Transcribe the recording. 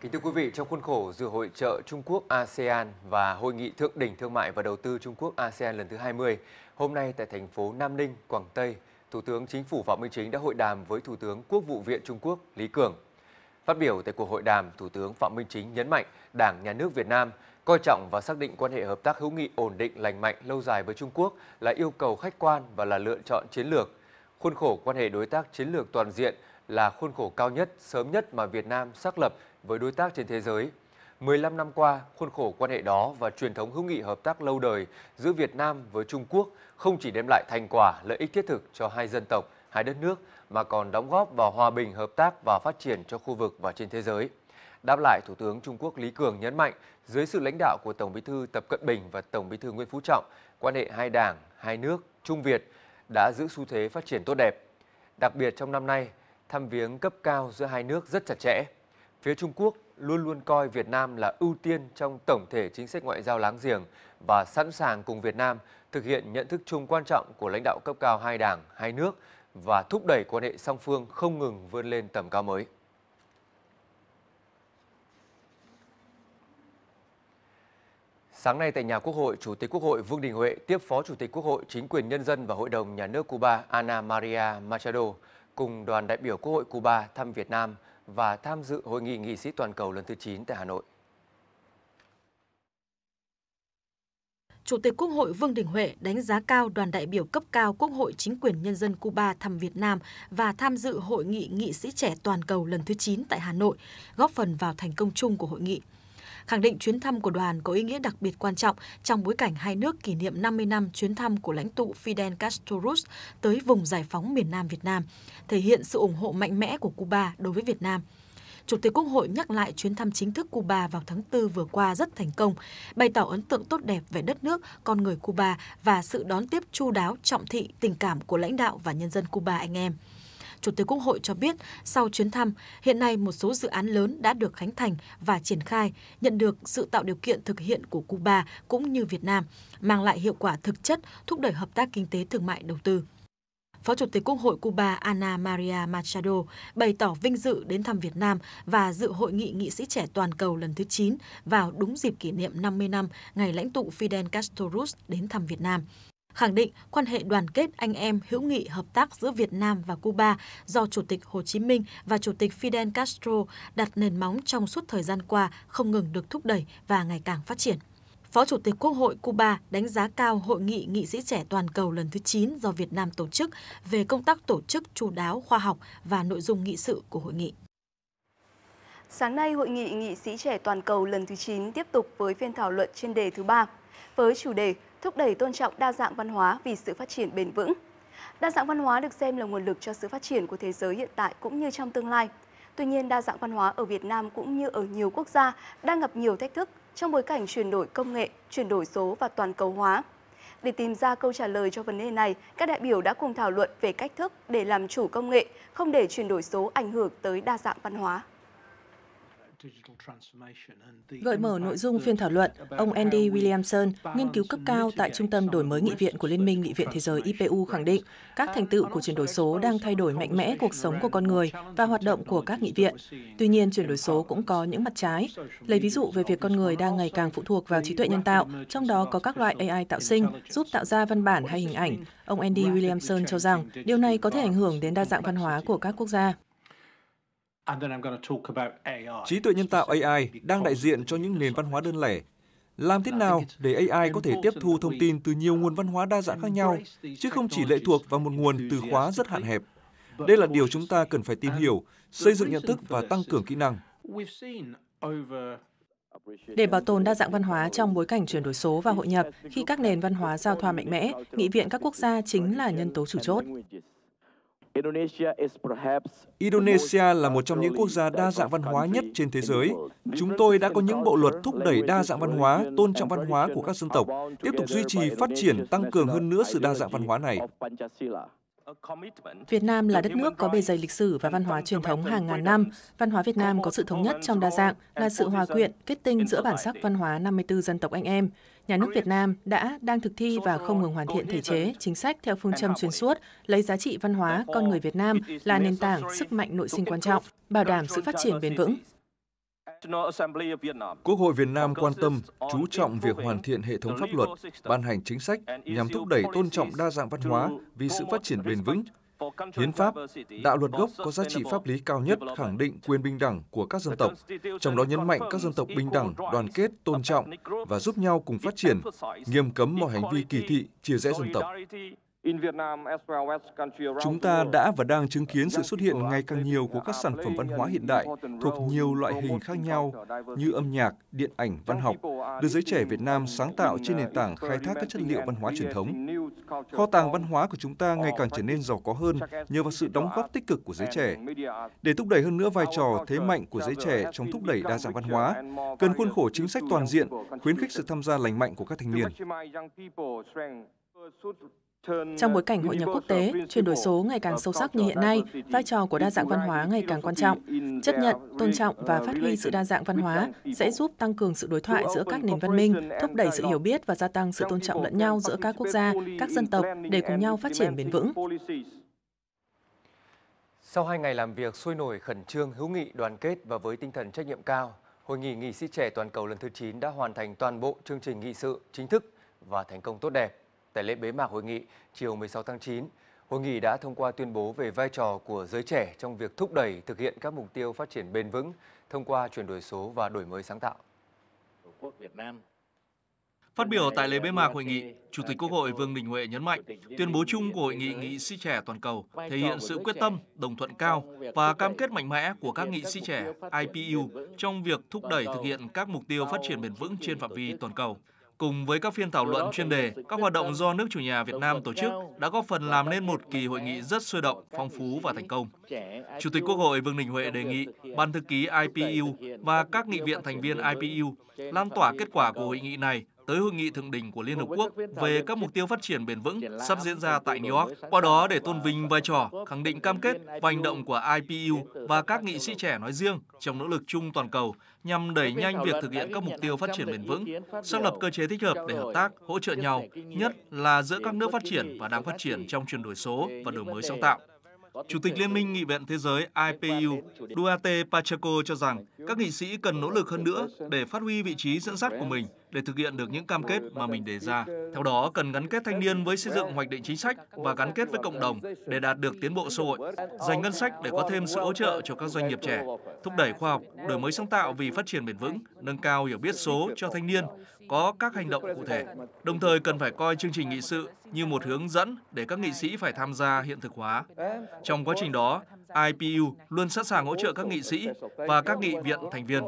Kính thưa quý vị, trong khuôn khổ dự hội trợ Trung Quốc ASEAN và Hội nghị Thượng đỉnh Thương mại và Đầu tư Trung Quốc ASEAN lần thứ 20, hôm nay tại thành phố Nam Ninh, Quảng Tây, Thủ tướng Chính phủ Phạm Minh Chính đã hội đàm với Thủ tướng Quốc vụ viện Trung Quốc Lý Cường. Phát biểu tại cuộc hội đàm, Thủ tướng Phạm Minh Chính nhấn mạnh Đảng, Nhà nước Việt Nam coi trọng và xác định quan hệ hợp tác hữu nghị ổn định, lành mạnh, lâu dài với Trung Quốc là yêu cầu khách quan và là lựa chọn chiến lược. Khuôn khổ quan hệ đối tác chiến lược toàn diện – là khuôn khổ cao nhất, sớm nhất mà Việt Nam xác lập với đối tác trên thế giới. 15 năm qua, khuôn khổ quan hệ đó và truyền thống hữu nghị hợp tác lâu đời giữa Việt Nam với Trung Quốc không chỉ đem lại thành quả, lợi ích thiết thực cho hai dân tộc, hai đất nước mà còn đóng góp vào hòa bình, hợp tác và phát triển cho khu vực và trên thế giới. Đáp lại, Thủ tướng Trung Quốc Lý Cường nhấn mạnh, dưới sự lãnh đạo của Tổng Bí thư Tập Cận Bình và Tổng Bí thư Nguyễn Phú Trọng, quan hệ hai đảng, hai nước, Trung Việt đã giữ xu thế phát triển tốt đẹp. Đặc biệt trong năm nay, thăm viếng cấp cao giữa hai nước rất chặt chẽ. Phía Trung Quốc luôn luôn coi Việt Nam là ưu tiên trong tổng thể chính sách ngoại giao láng giềng và sẵn sàng cùng Việt Nam thực hiện nhận thức chung quan trọng của lãnh đạo cấp cao hai đảng, hai nước và thúc đẩy quan hệ song phương không ngừng vươn lên tầm cao mới. Sáng nay tại nhà Quốc hội, Chủ tịch Quốc hội Vương Đình Huệ tiếp Phó Chủ tịch Quốc hội Chính quyền Nhân dân và Hội đồng Nhà nước Cuba Ana Maria Machado cùng đoàn đại biểu Quốc hội Cuba thăm Việt Nam và tham dự hội nghị nghị sĩ toàn cầu lần thứ 9 tại Hà Nội. Chủ tịch Quốc hội Vương Đình Huệ đánh giá cao đoàn đại biểu cấp cao Quốc hội chính quyền nhân dân Cuba thăm Việt Nam và tham dự hội nghị nghị sĩ trẻ toàn cầu lần thứ 9 tại Hà Nội, góp phần vào thành công chung của hội nghị khẳng định chuyến thăm của đoàn có ý nghĩa đặc biệt quan trọng trong bối cảnh hai nước kỷ niệm 50 năm chuyến thăm của lãnh tụ Fidel Castro tới vùng giải phóng miền Nam Việt Nam, thể hiện sự ủng hộ mạnh mẽ của Cuba đối với Việt Nam. Chủ tịch Quốc hội nhắc lại chuyến thăm chính thức Cuba vào tháng 4 vừa qua rất thành công, bày tỏ ấn tượng tốt đẹp về đất nước, con người Cuba và sự đón tiếp chu đáo, trọng thị, tình cảm của lãnh đạo và nhân dân Cuba anh em. Chủ tịch Quốc hội cho biết, sau chuyến thăm, hiện nay một số dự án lớn đã được khánh thành và triển khai, nhận được sự tạo điều kiện thực hiện của Cuba cũng như Việt Nam, mang lại hiệu quả thực chất, thúc đẩy hợp tác kinh tế thương mại đầu tư. Phó Chủ tịch Quốc hội Cuba Ana Maria Machado bày tỏ vinh dự đến thăm Việt Nam và dự hội nghị nghị sĩ trẻ toàn cầu lần thứ 9 vào đúng dịp kỷ niệm 50 năm ngày lãnh tụ Fidel Castro đến thăm Việt Nam khẳng định quan hệ đoàn kết anh em hữu nghị hợp tác giữa Việt Nam và Cuba do Chủ tịch Hồ Chí Minh và Chủ tịch Fidel Castro đặt nền móng trong suốt thời gian qua không ngừng được thúc đẩy và ngày càng phát triển. Phó Chủ tịch Quốc hội Cuba đánh giá cao Hội nghị nghị sĩ trẻ toàn cầu lần thứ 9 do Việt Nam tổ chức về công tác tổ chức chú đáo khoa học và nội dung nghị sự của hội nghị. Sáng nay, Hội nghị nghị sĩ trẻ toàn cầu lần thứ 9 tiếp tục với phiên thảo luận trên đề thứ ba với chủ đề thúc đẩy tôn trọng đa dạng văn hóa vì sự phát triển bền vững. Đa dạng văn hóa được xem là nguồn lực cho sự phát triển của thế giới hiện tại cũng như trong tương lai. Tuy nhiên, đa dạng văn hóa ở Việt Nam cũng như ở nhiều quốc gia đang gặp nhiều thách thức trong bối cảnh chuyển đổi công nghệ, chuyển đổi số và toàn cầu hóa. Để tìm ra câu trả lời cho vấn đề này, các đại biểu đã cùng thảo luận về cách thức để làm chủ công nghệ, không để chuyển đổi số ảnh hưởng tới đa dạng văn hóa. Gợi mở nội dung phiên thảo luận, ông Andy Williamson, nghiên cứu cấp cao tại Trung tâm Đổi mới Nghị viện của Liên minh Nghị viện Thế giới IPU khẳng định các thành tựu của chuyển đổi số đang thay đổi mạnh mẽ cuộc sống của con người và hoạt động của các nghị viện. Tuy nhiên, chuyển đổi số cũng có những mặt trái. Lấy ví dụ về việc con người đang ngày càng phụ thuộc vào trí tuệ nhân tạo, trong đó có các loại AI tạo sinh giúp tạo ra văn bản hay hình ảnh. Ông Andy Williamson cho rằng điều này có thể ảnh hưởng đến đa dạng văn hóa của các quốc gia. Trí tuệ nhân tạo AI đang đại diện cho những nền văn hóa đơn lẻ. Làm thế nào để AI có thể tiếp thu thông tin từ nhiều nguồn văn hóa đa dạng khác nhau, chứ không chỉ lệ thuộc vào một nguồn từ khóa rất hạn hẹp? Đây là điều chúng ta cần phải tìm hiểu, xây dựng nhận thức và tăng cường kỹ năng. Để bảo tồn đa dạng văn hóa trong bối cảnh chuyển đổi số và hội nhập, khi các nền văn hóa giao thoa mạnh mẽ, nghị viện các quốc gia chính là nhân tố chủ chốt. Indonesia là một trong những quốc gia đa dạng văn hóa nhất trên thế giới. Chúng tôi đã có những bộ luật thúc đẩy đa dạng văn hóa, tôn trọng văn hóa của các dân tộc, tiếp tục duy trì phát triển tăng cường hơn nữa sự đa dạng văn hóa này. Việt Nam là đất nước có bề dày lịch sử và văn hóa truyền thống hàng ngàn năm. Văn hóa Việt Nam có sự thống nhất trong đa dạng, là sự hòa quyện, kết tinh giữa bản sắc văn hóa 54 dân tộc anh em. Nhà nước Việt Nam đã, đang thực thi và không ngừng hoàn thiện thể chế, chính sách theo phương châm xuyên suốt, lấy giá trị văn hóa, con người Việt Nam là nền tảng, sức mạnh nội sinh quan trọng, bảo đảm sự phát triển bền vững. Quốc hội Việt Nam quan tâm, chú trọng việc hoàn thiện hệ thống pháp luật, ban hành chính sách nhằm thúc đẩy tôn trọng đa dạng văn hóa vì sự phát triển bền vững. Hiến pháp, đạo luật gốc có giá trị pháp lý cao nhất khẳng định quyền bình đẳng của các dân tộc, trong đó nhấn mạnh các dân tộc bình đẳng, đoàn kết, tôn trọng và giúp nhau cùng phát triển, nghiêm cấm mọi hành vi kỳ thị, chia rẽ dân tộc. Chúng ta đã và đang chứng kiến sự xuất hiện ngày càng nhiều của các sản phẩm văn hóa hiện đại thuộc nhiều loại hình khác nhau như âm nhạc, điện ảnh, văn học, được giới trẻ Việt Nam sáng tạo trên nền tảng uh, khai thác các chất liệu văn hóa truyền thống. Kho tàng văn hóa của chúng ta ngày càng trở nên giàu có hơn nhờ vào sự đóng góp tích cực của giới trẻ. Để thúc đẩy hơn nữa vai trò thế mạnh của giới trẻ trong thúc đẩy đa dạng văn hóa, cần khuôn khổ chính sách toàn diện, khuyến khích sự tham gia lành mạnh của các thanh niên. Trong bối cảnh hội nhập quốc tế, chuyển đổi số ngày càng sâu sắc như hiện nay, vai trò của đa dạng văn hóa ngày càng quan trọng. Chấp nhận, tôn trọng và uh, phát huy sự đa dạng văn hóa sẽ giúp tăng cường sự đối thoại giữa các nền văn minh, thúc đẩy sự hiểu biết và gia tăng sự tôn trọng lẫn nhau giữa các quốc gia, các dân tộc để cùng nhau phát triển bền vững. Sau hai ngày làm việc sôi nổi, khẩn trương, hữu nghị, đoàn kết và với tinh thần trách nhiệm cao, Hội nghị nghị sĩ trẻ toàn cầu lần thứ 9 đã hoàn thành toàn bộ chương trình nghị sự chính thức và thành công tốt đẹp tại lễ bế mạc hội nghị chiều 16 tháng 9, hội nghị đã thông qua tuyên bố về vai trò của giới trẻ trong việc thúc đẩy thực hiện các mục tiêu phát triển bền vững thông qua chuyển đổi số và đổi mới sáng tạo. Tổ quốc Việt Nam Phát biểu tại lễ bế mạc hội nghị, Chủ tịch Quốc hội Vương Đình Huệ nhấn mạnh, tuyên bố chung của hội nghị nghị sĩ trẻ toàn cầu thể hiện sự quyết tâm, đồng thuận cao và cam kết mạnh mẽ của các nghị sĩ trẻ IPU trong việc thúc đẩy thực hiện các mục tiêu phát triển bền vững trên phạm vi toàn cầu. Cùng với các phiên thảo luận chuyên đề, các hoạt động do nước chủ nhà Việt Nam tổ chức đã góp phần làm nên một kỳ hội nghị rất sôi động, phong phú và thành công. Chủ tịch Quốc hội Vương Đình Huệ đề nghị Ban thư ký IPU và các nghị viện thành viên IPU lan tỏa kết quả của hội nghị này tới hội nghị thượng đỉnh của Liên Hợp Quốc về các mục tiêu phát triển bền vững sắp diễn ra tại New York, qua đó để tôn vinh vai trò, khẳng định cam kết và hành động của IPU và các nghị sĩ trẻ nói riêng trong nỗ lực chung toàn cầu nhằm đẩy nhanh việc thực hiện các mục tiêu phát triển bền vững, xác lập cơ chế thích hợp để hợp tác, hỗ trợ nhau, nhất là giữa các nước phát triển và đang phát triển trong chuyển đổi số và đổi mới sáng tạo. Chủ tịch Liên minh Nghị viện Thế giới IPU Duarte Pacheco cho rằng các nghị sĩ cần nỗ lực hơn nữa để phát huy vị trí dẫn dắt của mình để thực hiện được những cam kết mà mình đề ra. Theo đó, cần gắn kết thanh niên với xây dựng hoạch định chính sách và gắn kết với cộng đồng để đạt được tiến bộ xã hội, dành ngân sách để có thêm sự hỗ trợ cho các doanh nghiệp trẻ, thúc đẩy khoa học, đổi mới sáng tạo vì phát triển bền vững, nâng cao hiểu biết số cho thanh niên, có các hành động cụ thể, đồng thời cần phải coi chương trình nghị sự như một hướng dẫn để các nghị sĩ phải tham gia hiện thực hóa. Trong quá trình đó, IPU luôn sẵn sàng hỗ trợ các nghị sĩ và các nghị viện thành viên.